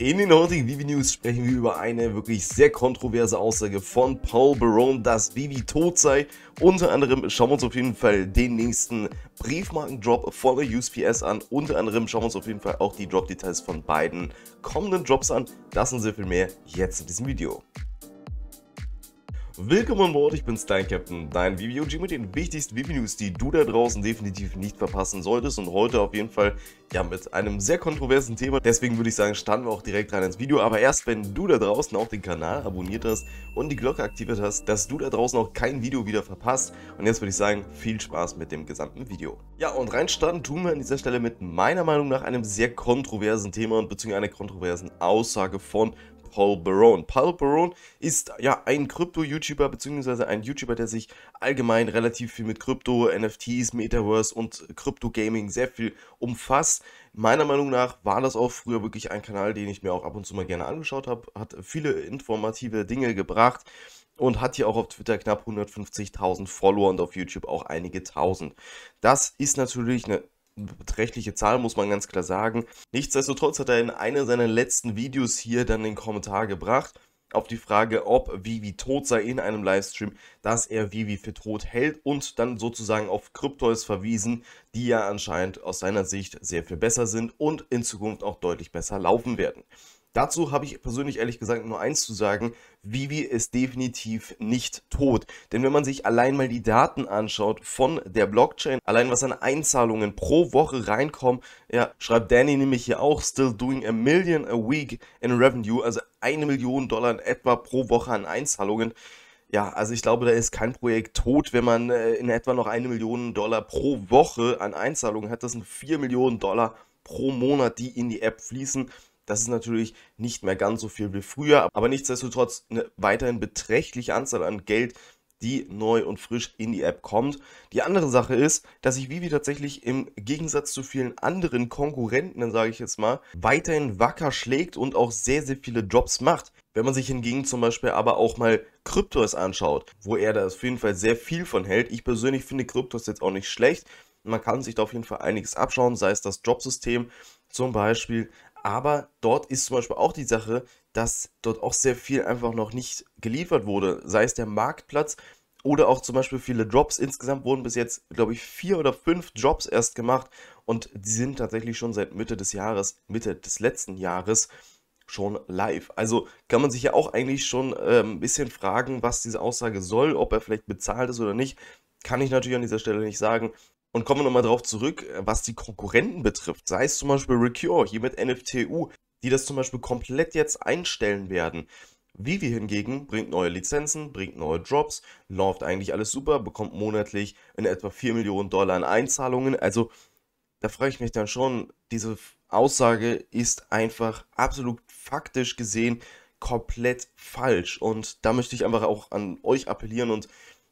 In den heutigen Vivi News sprechen wir über eine wirklich sehr kontroverse Aussage von Paul Barone, dass Vivi tot sei. Unter anderem schauen wir uns auf jeden Fall den nächsten Briefmarken-Drop von der USPS an. Unter anderem schauen wir uns auf jeden Fall auch die Drop-Details von beiden kommenden Drops an. Das und sehr viel mehr jetzt in diesem Video. Willkommen an Bord, ich bin Stein Captain, dein VBOG mit den wichtigsten VB-News, die du da draußen definitiv nicht verpassen solltest und heute auf jeden Fall ja mit einem sehr kontroversen Thema. Deswegen würde ich sagen, starten wir auch direkt rein ins Video, aber erst wenn du da draußen auch den Kanal abonniert hast und die Glocke aktiviert hast, dass du da draußen auch kein Video wieder verpasst. Und jetzt würde ich sagen, viel Spaß mit dem gesamten Video. Ja und rein starten tun wir an dieser Stelle mit meiner Meinung nach einem sehr kontroversen Thema und beziehungsweise einer kontroversen Aussage von Paul Barone. Paul Barone ist ja ein Krypto-YouTuber, beziehungsweise ein YouTuber, der sich allgemein relativ viel mit Krypto, NFTs, Metaverse und Krypto-Gaming sehr viel umfasst. Meiner Meinung nach war das auch früher wirklich ein Kanal, den ich mir auch ab und zu mal gerne angeschaut habe, hat viele informative Dinge gebracht und hat hier auch auf Twitter knapp 150.000 Follower und auf YouTube auch einige tausend. Das ist natürlich eine eine beträchtliche Zahl, muss man ganz klar sagen. Nichtsdestotrotz hat er in einer seiner letzten Videos hier dann den Kommentar gebracht auf die Frage, ob Vivi tot sei in einem Livestream, dass er Vivi für tot hält und dann sozusagen auf Kryptos verwiesen, die ja anscheinend aus seiner Sicht sehr viel besser sind und in Zukunft auch deutlich besser laufen werden. Dazu habe ich persönlich ehrlich gesagt nur eins zu sagen. Vivi ist definitiv nicht tot. Denn wenn man sich allein mal die Daten anschaut von der Blockchain, allein was an Einzahlungen pro Woche reinkommen, ja, schreibt Danny nämlich hier auch, still doing a million a week in revenue, also eine Million Dollar in etwa pro Woche an Einzahlungen. Ja, also ich glaube, da ist kein Projekt tot, wenn man äh, in etwa noch eine Million Dollar pro Woche an Einzahlungen hat. Das sind vier Millionen Dollar pro Monat, die in die App fließen. Das ist natürlich nicht mehr ganz so viel wie früher, aber nichtsdestotrotz eine weiterhin beträchtliche Anzahl an Geld, die neu und frisch in die App kommt. Die andere Sache ist, dass sich Vivi tatsächlich im Gegensatz zu vielen anderen Konkurrenten, sage ich jetzt mal, weiterhin wacker schlägt und auch sehr, sehr viele Jobs macht. Wenn man sich hingegen zum Beispiel aber auch mal Kryptos anschaut, wo er da auf jeden Fall sehr viel von hält. Ich persönlich finde Kryptos jetzt auch nicht schlecht. Man kann sich da auf jeden Fall einiges abschauen, sei es das Jobsystem zum Beispiel, aber dort ist zum Beispiel auch die Sache, dass dort auch sehr viel einfach noch nicht geliefert wurde. Sei es der Marktplatz oder auch zum Beispiel viele Drops. Insgesamt wurden bis jetzt, glaube ich, vier oder fünf Drops erst gemacht. Und die sind tatsächlich schon seit Mitte des Jahres, Mitte des letzten Jahres schon live. Also kann man sich ja auch eigentlich schon äh, ein bisschen fragen, was diese Aussage soll, ob er vielleicht bezahlt ist oder nicht. Kann ich natürlich an dieser Stelle nicht sagen. Und kommen wir nochmal darauf zurück, äh, was die Konkurrenten betrifft. Sei es zum Beispiel Recure, hier mit NFTU, die das zum Beispiel komplett jetzt einstellen werden. Vivi hingegen bringt neue Lizenzen, bringt neue Drops, läuft eigentlich alles super, bekommt monatlich in etwa 4 Millionen Dollar an Einzahlungen. Also da frage ich mich dann schon, diese Aussage ist einfach absolut faktisch gesehen komplett falsch. Und da möchte ich einfach auch an euch appellieren und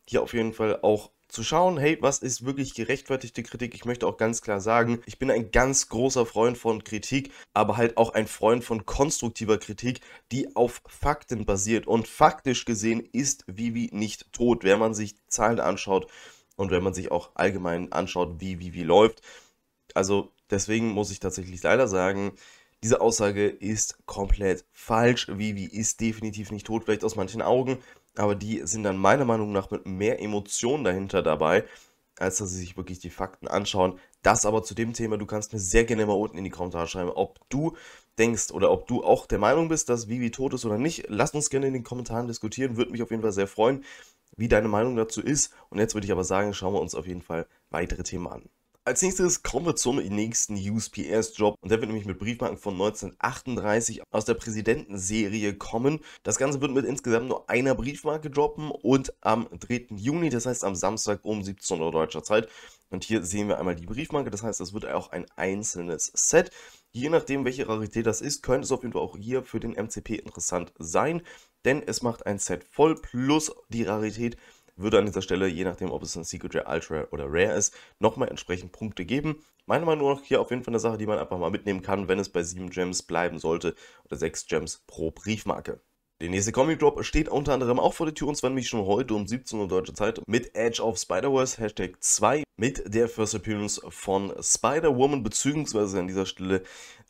hier auf jeden Fall auch zu schauen, hey, was ist wirklich gerechtfertigte Kritik? Ich möchte auch ganz klar sagen, ich bin ein ganz großer Freund von Kritik, aber halt auch ein Freund von konstruktiver Kritik, die auf Fakten basiert. Und faktisch gesehen ist Vivi nicht tot, wenn man sich Zahlen anschaut und wenn man sich auch allgemein anschaut, wie Vivi läuft. Also deswegen muss ich tatsächlich leider sagen, diese Aussage ist komplett falsch. Vivi ist definitiv nicht tot, vielleicht aus manchen Augen, aber die sind dann meiner Meinung nach mit mehr Emotionen dahinter dabei, als dass sie sich wirklich die Fakten anschauen. Das aber zu dem Thema, du kannst mir sehr gerne mal unten in die Kommentare schreiben, ob du denkst oder ob du auch der Meinung bist, dass Vivi tot ist oder nicht. Lass uns gerne in den Kommentaren diskutieren, würde mich auf jeden Fall sehr freuen, wie deine Meinung dazu ist. Und jetzt würde ich aber sagen, schauen wir uns auf jeden Fall weitere Themen an. Als nächstes kommen wir zum nächsten USPS-Job und der wird nämlich mit Briefmarken von 1938 aus der Präsidentenserie kommen. Das Ganze wird mit insgesamt nur einer Briefmarke droppen und am 3. Juni, das heißt am Samstag um 17 Uhr deutscher Zeit. Und hier sehen wir einmal die Briefmarke, das heißt, es wird auch ein einzelnes Set. Je nachdem, welche Rarität das ist, könnte es auf jeden Fall auch hier für den MCP interessant sein, denn es macht ein Set voll plus die Rarität würde an dieser Stelle, je nachdem, ob es ein Secret Rare, Ultra oder Rare ist, nochmal entsprechend Punkte geben. Meiner Meinung nach hier auf jeden Fall eine Sache, die man einfach mal mitnehmen kann, wenn es bei 7 Gems bleiben sollte oder 6 Gems pro Briefmarke. Der nächste Comic Drop steht unter anderem auch vor der Tür und zwar nämlich schon heute um 17 Uhr deutsche Zeit mit Edge of spider wars Hashtag 2 mit der First Appearance von Spider-Woman bzw. an dieser Stelle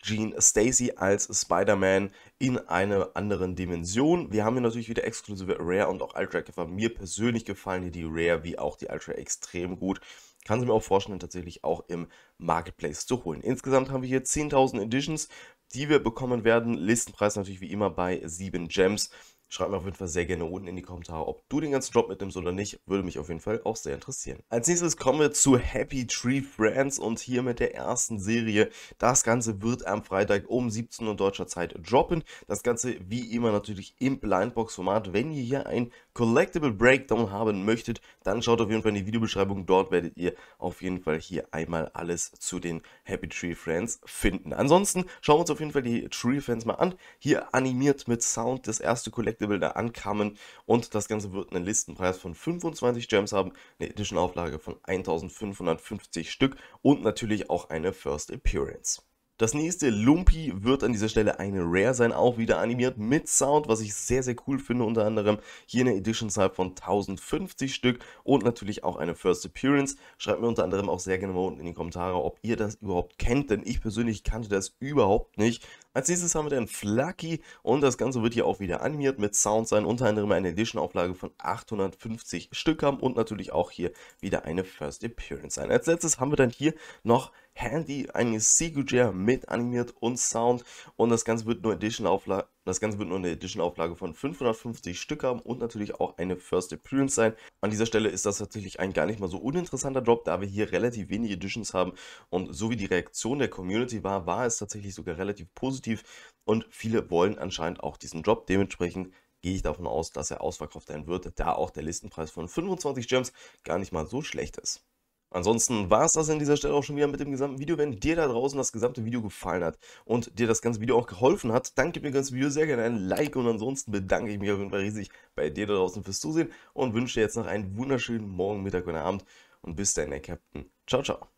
Gene Stacy als Spider-Man in einer anderen Dimension. Wir haben hier natürlich wieder exklusive Rare und auch Ultra Käfer. Mir persönlich gefallen hier die Rare wie auch die Ultra extrem gut kann sie mir auch vorstellen, tatsächlich auch im Marketplace zu holen. Insgesamt haben wir hier 10.000 Editions, die wir bekommen werden. Listenpreis natürlich wie immer bei 7 Gems. Schreib mir auf jeden Fall sehr gerne unten in die Kommentare, ob du den ganzen Drop mitnimmst oder nicht. Würde mich auf jeden Fall auch sehr interessieren. Als nächstes kommen wir zu Happy Tree Friends und hier mit der ersten Serie. Das Ganze wird am Freitag um 17 Uhr deutscher Zeit droppen. Das Ganze wie immer natürlich im Blindbox-Format. Wenn ihr hier ein Collectible Breakdown haben möchtet, dann schaut auf jeden Fall in die Videobeschreibung. Dort werdet ihr auf jeden Fall hier einmal alles zu den Happy Tree Friends finden. Ansonsten schauen wir uns auf jeden Fall die Tree Friends mal an. Hier animiert mit Sound das erste Collectible Collectible ankamen und das Ganze wird einen Listenpreis von 25 Gems haben, eine Edition-Auflage von 1550 Stück und natürlich auch eine First Appearance. Das nächste Lumpy wird an dieser Stelle eine Rare sein, auch wieder animiert mit Sound, was ich sehr, sehr cool finde. Unter anderem hier eine Edition-Zahl von 1050 Stück und natürlich auch eine First Appearance. Schreibt mir unter anderem auch sehr gerne mal unten in die Kommentare, ob ihr das überhaupt kennt, denn ich persönlich kannte das überhaupt nicht. Als nächstes haben wir dann Flucky und das Ganze wird hier auch wieder animiert mit Sound sein, unter anderem eine Edition-Auflage von 850 Stück haben und natürlich auch hier wieder eine First Appearance sein. Als letztes haben wir dann hier noch Handy, eine CQJR mit animiert und Sound und das Ganze wird nur Edition Auflage, das Ganze wird nur eine Edition-Auflage von 550 Stück haben und natürlich auch eine First Appearance sein. An dieser Stelle ist das natürlich ein gar nicht mal so uninteressanter Drop, da wir hier relativ wenige Editions haben. Und so wie die Reaktion der Community war, war es tatsächlich sogar relativ positiv. Und viele wollen anscheinend auch diesen Drop. Dementsprechend gehe ich davon aus, dass er ausverkauft sein wird, da auch der Listenpreis von 25 Gems gar nicht mal so schlecht ist. Ansonsten war es das an dieser Stelle auch schon wieder mit dem gesamten Video. Wenn dir da draußen das gesamte Video gefallen hat und dir das ganze Video auch geholfen hat, dann gib mir das Video sehr gerne ein Like und ansonsten bedanke ich mich auf jeden Fall riesig bei dir da draußen fürs Zusehen und wünsche dir jetzt noch einen wunderschönen Morgen, Mittag oder Abend und bis dann, der Captain. Ciao, ciao.